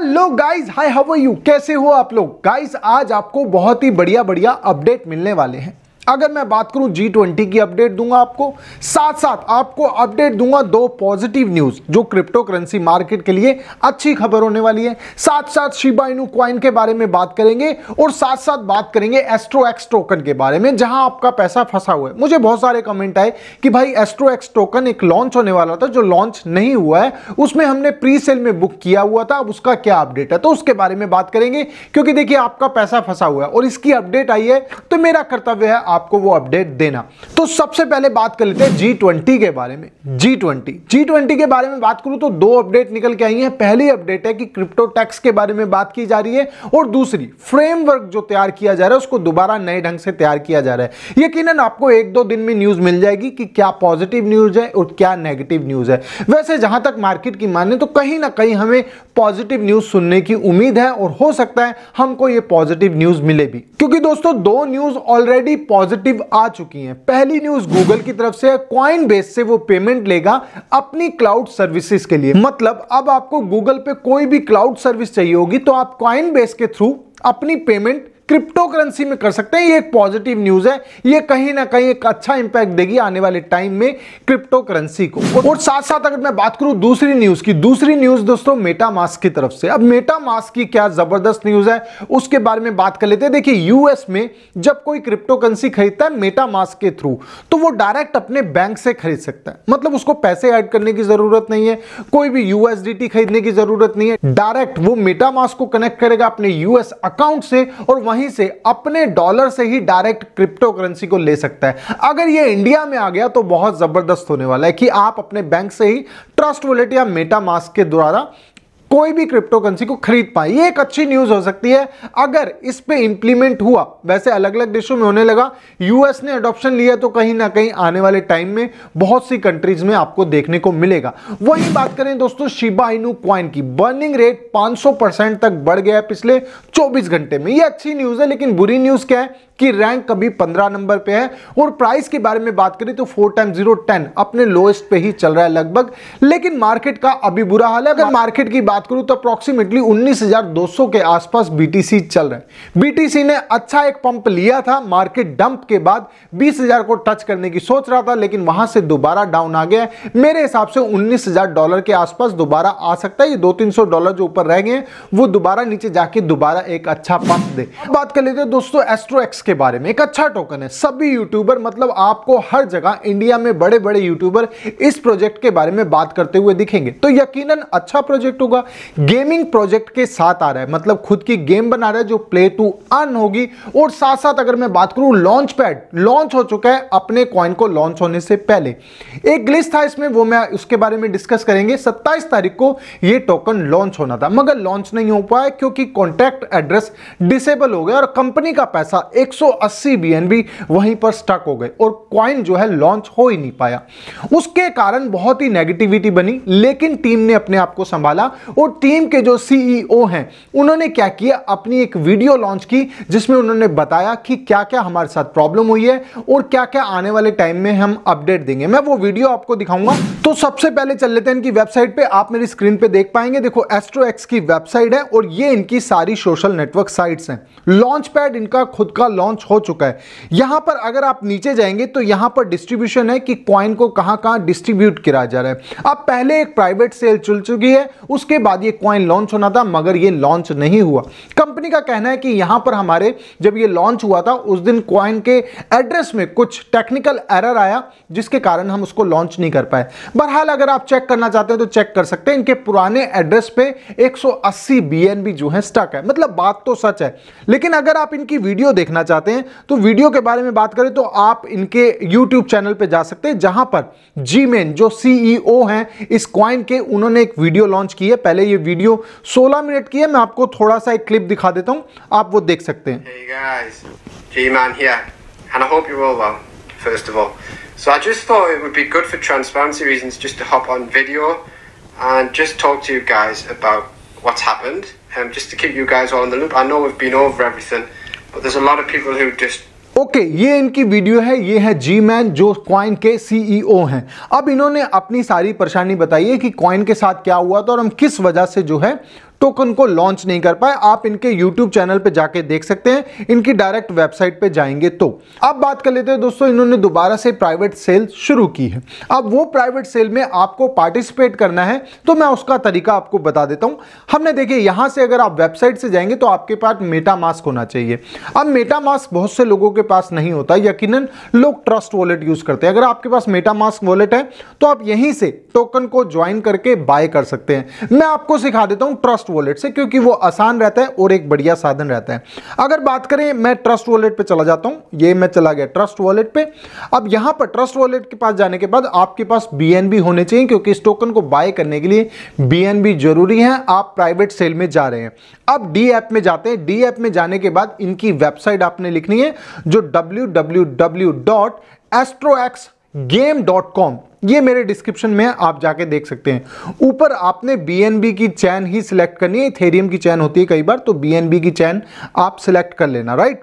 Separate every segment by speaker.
Speaker 1: Hello guys hi how are you कैसे हो आप लोग गाइस आज आपको बहुत ही बढ़िया बढ़िया अपडेट मिलने वाले हैं अगर मैं बात करूं जी ट्वेंटी की अपडेट दूंगा आपको साथ साथ आपको अपडेट दूंगा दो पॉजिटिव न्यूज जो क्रिप्टो करेंसी मार्केट के लिए अच्छी खबर होने वाली है साथ साथ शिबा क्वाइन के बारे में बात करेंगे और साथ साथ बात करेंगे एस्ट्रो एक्स टोकन के बारे में जहां आपका पैसा फंसा हुआ है मुझे बहुत सारे कमेंट आए कि भाई एस्ट्रो एक्स टोकन एक लॉन्च होने वाला था जो लॉन्च नहीं हुआ है उसमें हमने प्री सेल में बुक किया हुआ था अब उसका क्या अपडेट है तो उसके बारे में बात करेंगे क्योंकि देखिए आपका पैसा फंसा हुआ है और इसकी अपडेट आई है तो मेरा कर्तव्य है आपको वो अपडेट देना तो सबसे पहले बात कर लेते हैं जी के बारे में जी ट्वेंटी जी ट्वेंटी के बारे में बात करूं तो दो अपडेट निकल के आई है पहली अपडेट है कि क्रिप्टो टैक्स के बारे में बात की जा रही है और दूसरी फ्रेमवर्क जो तैयार किया जा रहा है उसको दोबारा नए ढंग से तैयार किया जा रहा है यकीन आपको एक दो दिन में न्यूज मिल जाएगी कि क्या पॉजिटिव न्यूज है और क्या नेगेटिव न्यूज है वैसे जहां तक मार्केट की माने तो कहीं ना कहीं हमें पॉजिटिव न्यूज सुनने की उम्मीद है और हो सकता है हमको ये पॉजिटिव न्यूज मिले भी क्योंकि दोस्तों दो न्यूज ऑलरेडी पॉजिटिव पॉजिटिव आ चुकी हैं पहली न्यूज गूगल की तरफ से क्वाइन बेस से वो पेमेंट लेगा अपनी क्लाउड सर्विसेज के लिए मतलब अब आपको गूगल पे कोई भी क्लाउड सर्विस चाहिए होगी तो आप क्वाइन बेस के थ्रू अपनी पेमेंट क्रिप्टो करेंसी में कर सकते हैं ये एक पॉजिटिव न्यूज है ये कहीं ना कहीं एक अच्छा इंपैक्ट देगी आने वाले टाइम में क्रिप्टो करेंसी को और साथ साथ अगर मैं बात करूं दूसरी न्यूज की दूसरी न्यूज दोस्तों मेटामास्क की तरफ से अब मेटामास्क की क्या जबरदस्त न्यूज है उसके बारे में बात कर लेते हैं देखिए यूएस में जब कोई क्रिप्टो करेंसी खरीदता है मेटामास्क के थ्रू तो वो डायरेक्ट अपने बैंक से खरीद सकता है मतलब उसको पैसे ऐड करने की जरूरत नहीं है कोई भी यूएसडीटी खरीदने की जरूरत नहीं है डायरेक्ट वो मेटामास्क को कनेक्ट करेगा अपने यूएस अकाउंट से और वहां वहीं से अपने डॉलर से ही डायरेक्ट क्रिप्टो करेंसी को ले सकता है अगर ये इंडिया में आ गया तो बहुत जबरदस्त होने वाला है कि आप अपने बैंक से ही ट्रस्ट वॉलेट या मेटा मास्क के द्वारा कोई भी क्रिप्टो करेंसी को खरीद पाए ये एक अच्छी न्यूज हो सकती है अगर इस पर इंप्लीमेंट हुआ वैसे अलग अलग देशों में होने लगा यूएस ने अडॉप्शन लिया तो कहीं ना कहीं आने वाले टाइम में बहुत सी कंट्रीज में आपको देखने को मिलेगा वही बात करें दोस्तों शिबा इनू क्वाइन की बर्निंग रेट पांच तक बढ़ गया पिछले चौबीस घंटे में यह अच्छी न्यूज है लेकिन बुरी न्यूज क्या है कि रैंक कभी 15 नंबर पे है और प्राइस के बारे में बात करें तो फोर टाइम जीरो टेन अपने लोएस्ट पे ही चल रहा है लगभग लेकिन मार्केट का अभी बुरा हाल है अगर मार्केट की बात करूं तो अप्रॉक्सीमेटली 19,200 के आसपास बीटीसी चल रहे बीटीसी ने अच्छा एक पंप लिया था मार्केट डंप के बाद 20,000 को टच करने की सोच रहा था लेकिन वहां से दोबारा डाउन आ गया मेरे हिसाब से 19,000 डॉलर के आसपास दोबारा आ सकता है ये दो तीन डॉलर जो ऊपर रह गए वो दोबारा नीचे जाके दोबारा एक अच्छा पंप दे बात कर लेते हैं दोस्तों एस्ट्रोएक्स के बारे में एक अच्छा टोकन है सभी यूट्यूबर मतलब आपको हर जगह इंडिया में बड़े बड़े यूट्यूबर इस प्रोजेक्ट के बारे में बात करते हुए दिखेंगे तो यकीनन अच्छा प्रोजेक्ट होगा गेमिंग प्रोजेक्ट के साथ आ रहा है मतलब खुद की गेम बना रहा है जो प्ले टू अर्न होगी और साथ साथ अगर मैं बात करूं लॉन्च पैड लॉन्च हो चुका है अपने कॉइन को लॉन्च होने से पहले एक ग्लिच था इसमें वो मैं उसके बारे में डिस्कस करेंगे सत्ताईस तारीख को ये टोकन लॉन्च होना था मगर लॉन्च नहीं हो पाया क्योंकि कॉन्टैक्ट एड्रेस डिसेबल हो गया और कंपनी का पैसा एक बीएनबी वहीं पर स्टक हो गए और कॉइन जो है लॉन्च हो ही नहीं पाया उसके कारण बहुत ही नेगेटिविटी बनी लेकिन टीम ने अपने आप को संभाला और टीम के जो सीईओ e हैं उन्होंने क्या किया अपनी एक वीडियो लॉन्च की जिसमें उन्होंने बताया कि क्या क्या हमारे साथ प्रॉब्लम हुई है और क्या क्या आने वाले टाइम में हम अपडेट देंगे मैं वो वीडियो आपको दिखाऊंगा तो सबसे पहले चल लेते हैं इनकी वेबसाइट पे आप मेरी स्क्रीन पे देख पाएंगे देखो एस्ट्रो की वेबसाइट है और ये इनकी सारी सोशल नेटवर्क साइट्स हैं लॉन्च पैड इनका खुद का लॉन्च हो चुका है यहां पर अगर आप नीचे जाएंगे तो यहां पर डिस्ट्रीब्यूशन है कि कॉइन को कहां कहां डिस्ट्रीब्यूट किया जा रहा है अब पहले एक प्राइवेट सेल चल चुकी है उसके बाद ये कॉइन लॉन्च होना था मगर ये लॉन्च नहीं हुआ कंपनी का कहना है कि यहां पर हमारे जब ये लॉन्च हुआ था उस दिन कॉइन के एड्रेस में कुछ टेक्निकल एरर आया जिसके कारण हम उसको लॉन्च नहीं कर पाए बहरहाल अगर आप चेक करना चाहते हैं तो चेक कर सकते हैं इनके पुराने एड्रेस पे 180 बीएनबी जो है स्टक है मतलब बात तो सच है लेकिन अगर आप इनकी वीडियो देखना चाहते हैं तो वीडियो के बारे में बात करें तो आप इनके यूट्यूब चैनल पर जा सकते हैं जहां पर जी जो सीईओ e है इस क्वाइन के उन्होंने एक वीडियो लॉन्च की है पहले पहले ये वीडियो 16 मिनट की है मैं आपको थोड़ा सा एक क्लिप दिखा देता हूँ आप वो देख सकते हैं hey So I just thought it would be good for transparency reasons just to hop on video and just talk to you guys about what's happened, and um, just to keep you guys all in the loop. I know we've been over everything, but there's a lot of people who just okay okay, ये इनकी video है ये है जी मैन जो coin के CEO e हैं अब इन्होंने अपनी सारी परेशानी बताई है कि क्वाइन के साथ क्या हुआ था तो और हम किस वजह से जो है टोकन को लॉन्च नहीं कर पाए आप इनके यूट्यूब चैनल पर जाके देख सकते हैं इनकी डायरेक्ट वेबसाइट पर जाएंगे तो अब बात कर लेते हैं दोस्तों इन्होंने दोबारा से प्राइवेट सेल शुरू की है अब वो प्राइवेट सेल में आपको पार्टिसिपेट करना है तो मैं उसका तरीका आपको बता देता हूं हमने देखिए यहां से अगर आप वेबसाइट से जाएंगे तो आपके पास मेटा मास्क होना चाहिए अब मेटा मास्क बहुत से लोगों के पास नहीं होता यकीनन लोग ट्रस्ट वॉलेट यूज करते हैं अगर आपके पास मेटा मास्क वॉलेट है तो आप यहीं से टोकन को ज्वाइन करके बाय कर सकते हैं मैं आपको सिखा देता हूं ट्रस्ट ट्रस्ट वॉलेट से क्योंकि वो आसान रहता है और एक बढ़िया साधन रहता है अगर बात करें मैं ट्रस्ट वॉलेट पे चला जाता हूँ ये मैं चला गया ट्रस्ट वॉलेट पे अब यहाँ पर ट्रस्ट वॉलेट के पास जाने के बाद आपके पास बी होने चाहिए क्योंकि इस टोकन को बाय करने के लिए बी जरूरी है आप प्राइवेट सेल में जा रहे हैं अब डी ऐप में जाते हैं डी ऐप में जाने के बाद इनकी वेबसाइट आपने लिखनी है जो W W W dot astro x game dot com ये मेरे डिस्क्रिप्शन में आप जाके देख सकते हैं ऊपर आपने बी की चैन ही सिलेक्ट करनी है थेरियम की चैन होती है कई बार तो बी की चैन आप सिलेक्ट कर लेना राइट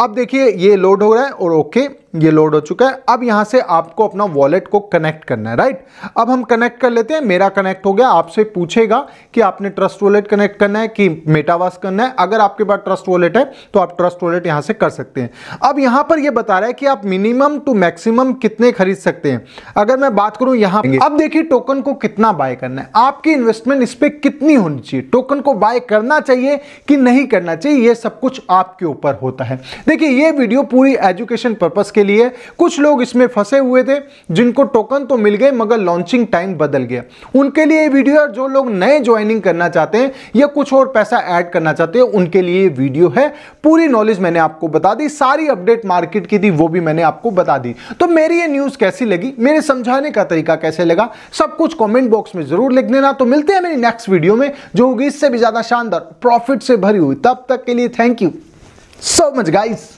Speaker 1: अब देखिए ये लोड हो रहा है और ओके ये लोड हो चुका है अब यहां से आपको अपना वॉलेट को कनेक्ट करना है राइट अब हम कनेक्ट कर लेते हैं मेरा कनेक्ट हो गया आपसे पूछेगा कि आपने ट्रस्ट वॉलेट कनेक्ट करना है कि मेटावास करना है अगर आपके पास ट्रस्ट वॉलेट है तो आप ट्रस्ट वॉलेट यहां से कर सकते हैं अब यहां पर यह बता रहा है कि आप मिनिमम टू मैक्सिमम कितने खरीद सकते हैं अगर मैं बात करूं यहां अब देखिए टोकन को कितना बाय करना है आपकी इन्वेस्टमेंट इस पर कितनी होनी चाहिए टोकन को बाय करना चाहिए कि नहीं करना चाहिए यह सब कुछ आपके ऊपर होता है देखिए ये वीडियो पूरी एजुकेशन पर्पज के के लिए कुछ लोग इसमें फंसे हुए थे जिनको टोकन तो मिल गए मगर लॉन्चिंग टाइम बदल गया उनके लिए वीडियो है जो लोग नए ज्वाइनिंग करना चाहते हैं या कुछ और पैसा ऐड करना चाहते हैं उनके लिए वीडियो है पूरी नॉलेज मैंने आपको बता दी सारी अपडेट मार्केट की थी वो भी मैंने आपको बता दी तो मेरी ये न्यूज़ कैसी लगी मेरे समझाने का तरीका कैसे लगा सब कुछ कॉमेंट बॉक्स में ज़रूर लिख देना तो मिलते हैं मेरी नेक्स्ट वीडियो में जो होगी इससे भी ज़्यादा शानदार प्रॉफिट से भरी हुई तब तक के लिए thank you so much guys